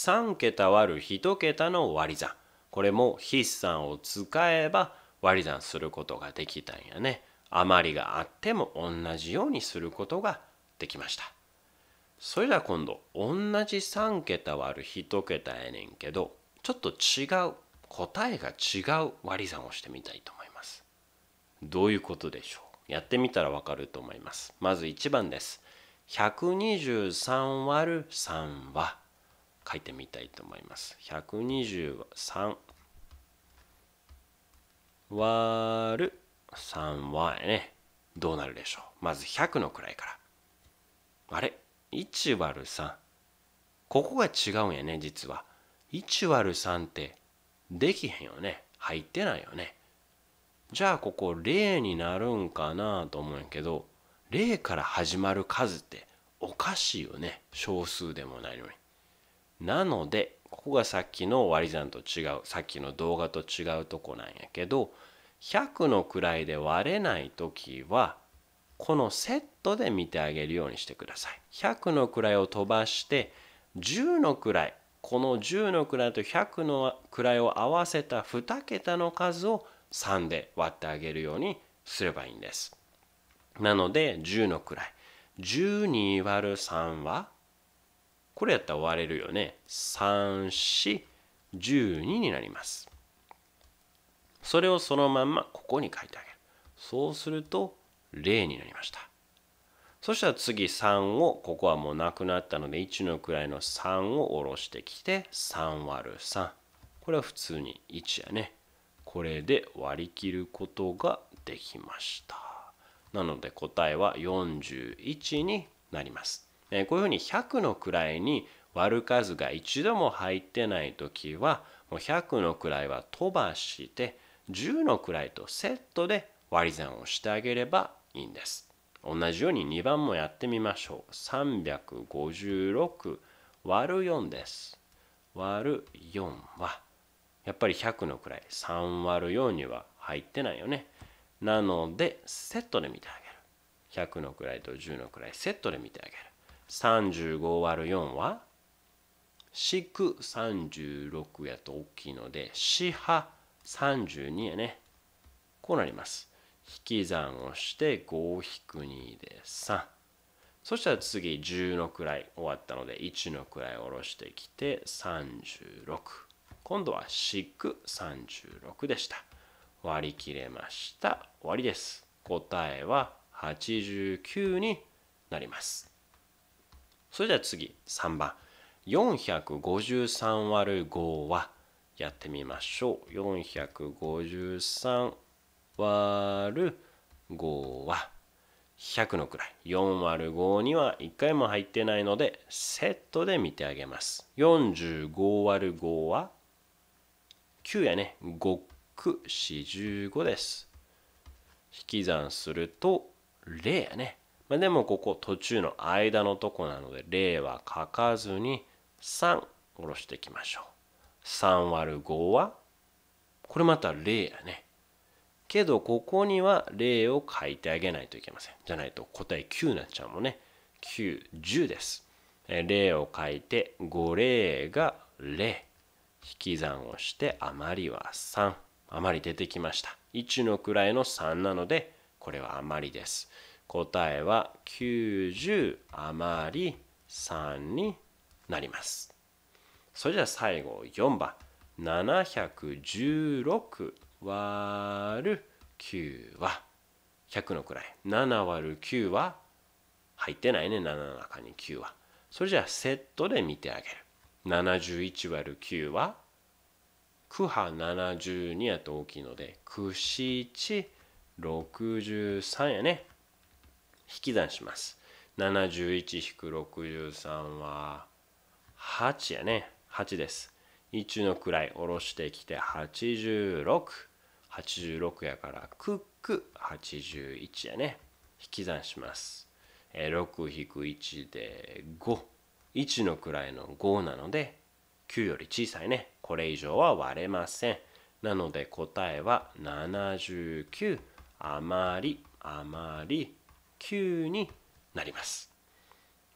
3桁割る1桁の割り算これも筆算を使えば割り算することができたんやね余りがあっても同じようにすることができましたそれでは今度同じ3桁割る1桁やねんけどちょっと違う答えが違う割り算をしてみたいと思いますどういうことでしょうやってみたらわかると思いますまず1番です123割る3は書いてみたいと思います。123割る3はね、どうなるでしょう。まず100の位から。あれ ?1 割る3。ここが違うんやね、実は。1割る3ってできへんよね。入ってないよね。じゃあここ0になるんかなと思うんやけど、0から始まる数っておかしいよね。小数でもないのに。なのでここがさっきの割り算と違うさっきの動画と違うとこなんやけど100の位で割れない時はこのセットで見てあげるようにしてください。100の位を飛ばして10の位この10の位と100の位を合わせた2桁の数を3で割ってあげるようにすればいいんです。なので10の位12割る3はこれやったら割れるよね。3412になります。それをそのまんまここに書いてあげる。そうすると0になりました。そしたら次3を、ここはもうなくなったので、1の位の3を下ろしてきて、3割る3。これは普通に1やね。これで割り切ることができました。なので答えは41になります。こういうふうに100の位に割る数が一度も入ってない時はもう100の位は飛ばして10の位とセットで割り算をしてあげればいいんです。同じように2番もやってみましょう。356割る4です。割る4はやっぱり100の位3割る4には入ってないよね。なのでセットで見てあげる。100の位と10の位セットで見てあげる。35÷4 は式36やと大きいので四波32やねこうなります引き算をして5-2で3そしたら次10の位終わったので1の位下ろしてきて36今度は636でした割り切れました終わりです答えは89になりますそれでは次3番453割る5はやってみましょう453割る5は100の位4割る5には1回も入ってないのでセットで見てあげます45割る5は9やね5四45です引き算すると0やねまあ、でもここ途中の間のとこなので0は書かずに3下ろしていきましょう。3割る5はこれまた0やね。けどここには0を書いてあげないといけません。じゃないと答え9になっちゃうもんね。9、10です。0を書いて5、0が0。引き算をして余りは3。余り出てきました。1の位の3なのでこれは余りです。答えは90余り3になります。それじゃあ最後4番。716割る9は100の位。7割る9は入ってないね、7の中に9は。それじゃあセットで見てあげる。71割る9は9波72やと大きいので、9、7、63やね。引き算します。71-63は8やね。8です。1の位下ろしてきて86。86やからクック81やね。引き算します。6-1で5。1の位の5なので9より小さいね。これ以上は割れません。なので答えは79まりあまり9になります。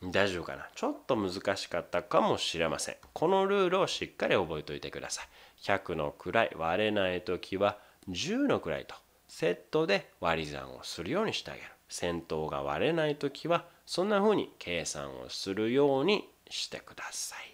大丈夫かなちょっと難しかったかもしれません。このルールをしっかり覚えておいてください。100の位割れない時は10の位とセットで割り算をするようにしてあげる。先頭が割れない時はそんな風に計算をするようにしてください。